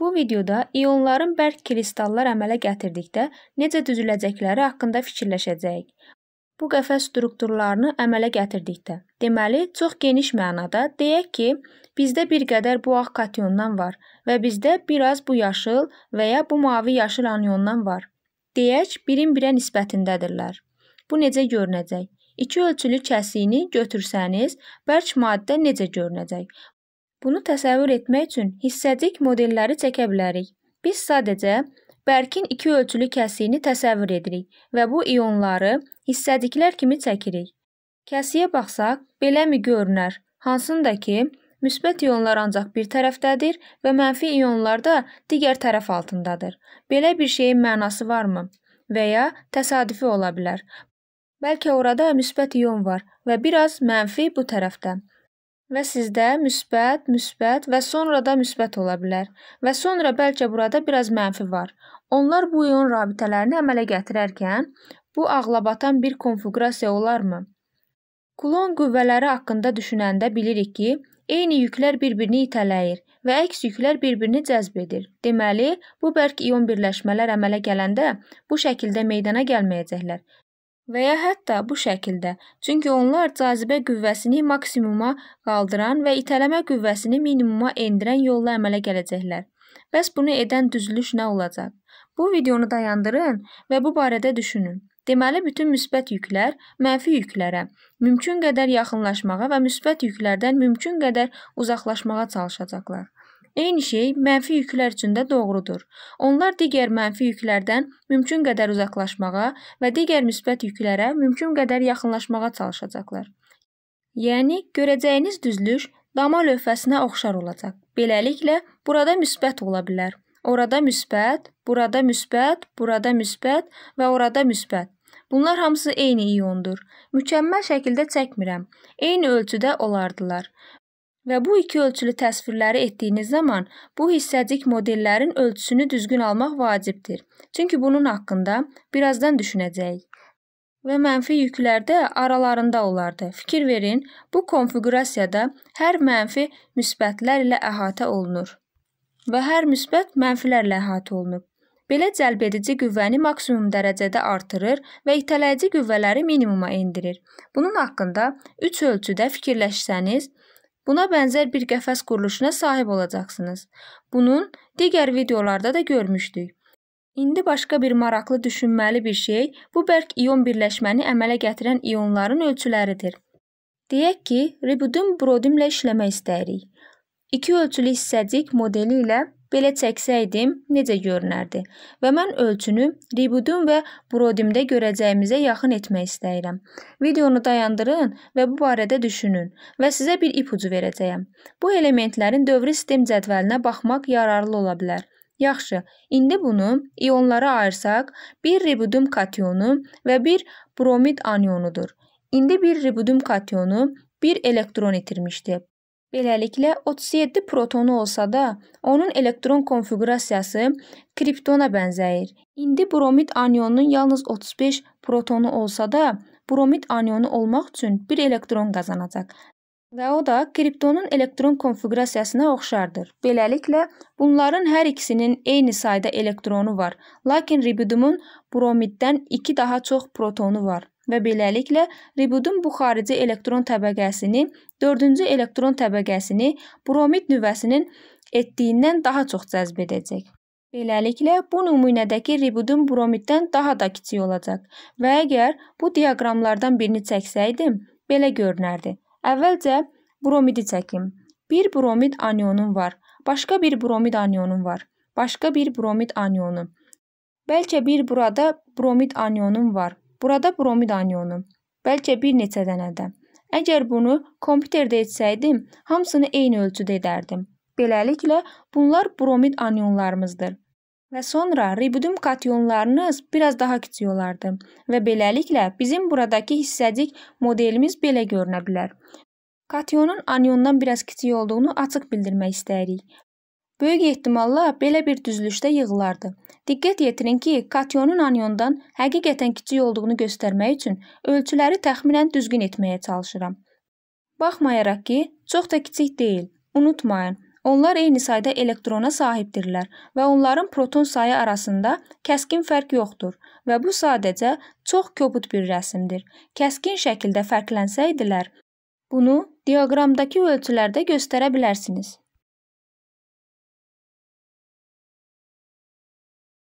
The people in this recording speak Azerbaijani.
Bu videoda ionların bərk kristallar əmələ gətirdikdə necə düzüləcəkləri haqqında fikirləşəcəyik. Bu qəfəs strukturlarını əmələ gətirdikdə, deməli, çox geniş mənada deyək ki, bizdə bir qədər bu ağ kationdan var və bizdə bir az bu yaşıl və ya bu mavi yaşıl aniondan var. Deyək, birin birə nisbətindədirlər. Bu necə görünəcək? İki ölçülü kəsiyini götürsəniz, bərk maddə necə görünəcək? Bunu təsəvvür etmək üçün hissəcik modelləri çəkə bilərik. Biz sadəcə bərkin iki ölçülü kəsiyini təsəvvür edirik və bu ionları hissəciklər kimi çəkirik. Kəsiyə baxsaq, beləmi görünər, hansındakı müsbət ionlar ancaq bir tərəfdədir və mənfi ionlar da digər tərəf altındadır. Belə bir şeyin mənası varmı? Və ya təsadüfi ola bilər. Bəlkə orada müsbət ion var və biraz mənfi bu tərəfdə və sizdə müsbət, müsbət və sonra da müsbət ola bilər. Və sonra bəlkə burada biraz mənfi var. Onlar bu ion rabitələrini əmələ gətirərkən bu ağlabatan bir konfiqurasiya olarmı? Kulon qüvvələri haqqında düşünəndə bilirik ki, eyni yüklər bir-birini itələyir və əks yüklər bir-birini cəzb edir. Deməli, bu bərk ion birləşmələr əmələ gələndə bu şəkildə meydana gəlməyəcəklər və ya hətta bu şəkildə. Çünki onlar cazibə qüvvəsini maksimuma qaldıran və itələmə qüvvəsini minimuma endirən yolla əmələ gələcəklər. Bəs bunu edən düzülüş nə olacaq? Bu videonu dayandırın və bu barədə düşünün. Deməli, bütün müsbət yüklər mənfi yüklərə mümkün qədər yaxınlaşmağa və müsbət yüklərdən mümkün qədər uzaqlaşmağa çalışacaqlar. Eyni şey mənfi yüklər üçün də doğrudur. Onlar digər mənfi yüklərdən mümkün qədər uzaqlaşmağa və digər müsbət yüklərə mümkün qədər yaxınlaşmağa çalışacaqlar. Yəni görəcəyiniz düzlüş dama lövhəsinə oxşar olacaq. Beləliklə, burada müsbət ola bilər. Orada müsbət, burada müsbət, burada müsbət və orada müsbət. Bunlar hamısı eyni iondur. Mükəmməl şəkildə çəkmirəm. Eyni ölçüdə olardılar. Və bu iki ölçülü təsvirləri etdiyiniz zaman bu hissəcik modellərin ölçüsünü düzgün almaq vacibdir. Çünki bunun haqqında birazdan düşünəcəyik. Və mənfi yüklər də aralarında olardı. Fikir verin, bu konfiqurasiyada hər mənfi müsbətlər ilə əhatə olunur və hər müsbət mənfilərlə əhatə olunub. Belə cəlbedici qüvvəni maksimum dərəcədə artırır və itələyici qüvvələri minimuma endirir. Bunun haqqında 3 ölçüdə fikirləşsəniz, Buna bənzər bir qəfəs quruluşuna sahib olacaqsınız. Bunun digər videolarda da görmüşdük. İndi başqa bir maraqlı düşünməli bir şey bu bərk ion birləşməni əmələ gətirən ionların ölçüləridir. Deyək ki, Rebudun Brodimlə işləmək istəyirik. İki ölçülü hissəcik modeli ilə belə çəksəydim necə görünərdi? Və mən ölçünü ribudum və brodimdə görəcəyimizə yaxın etmək istəyirəm. Videonu dayandırın və bu barədə düşünün və sizə bir ipucu verəcəyəm. Bu elementlərin dövrü sistem cədvəlinə baxmaq yararlı ola bilər. Yaxşı, indi bunu ionlara ayırsaq, bir ribudum kationu və bir bromid anionudur. İndi bir ribudum kationu bir elektron itirmişdi. Beləliklə, 37 protonu olsa da, onun elektron konfiqurasiyası kriptona bənzəyir. İndi bromid anionunun yalnız 35 protonu olsa da, bromid anionu olmaq üçün bir elektron qazanacaq və o da kriptonun elektron konfiqurasiyasına oxşardır. Beləliklə, bunların hər ikisinin eyni sayda elektronu var, lakin ribidumun bromiddən 2 daha çox protonu var və beləliklə ribidin bu xarici elektron təbəqəsini dördüncü elektron təbəqəsini bromid nüvəsinin etdiyindən daha çox cəzb edəcək. Beləliklə, bu nümunədəki ribidin bromiddən daha da kiçik olacaq və əgər bu diaqramlardan birini çəksəydim, belə görünərdi. Əvvəlcə bromidi çəkim. Bir bromid anionum var, başqa bir bromid anionum var, başqa bir bromid anionu. Bəlkə bir burada bromid anionum var, Burada bromid anyonu, bəlkə bir neçə dənə də. Əgər bunu kompüterdə etsəydim, hamısını eyni ölçüdə edərdim. Beləliklə, bunlar bromid anyonlarımızdır. Və sonra ribidum kationlarınız biraz daha kiçik olardı və beləliklə bizim buradakı hissəcik modelimiz belə görünə bilər. Kationun aniondan biraz kiçik olduğunu açıq bildirmək istəyirik. Böyük ehtimalla belə bir düzlüşdə yığılardı. Diqqət yetirin ki, kationun aniondan həqiqətən kiçik olduğunu göstərmək üçün ölçüləri təxminən düzgün etməyə çalışıram. Baxmayaraq ki, çox da kiçik deyil. Unutmayın, onlar eyni sayda elektrona sahibdirlər və onların proton sayı arasında kəskin fərq yoxdur və bu sadəcə çox kobud bir rəsmdir. Kəskin şəkildə fərqlənsəydilər, bunu diaqramdakı ölçülərdə göstərə bilərsiniz.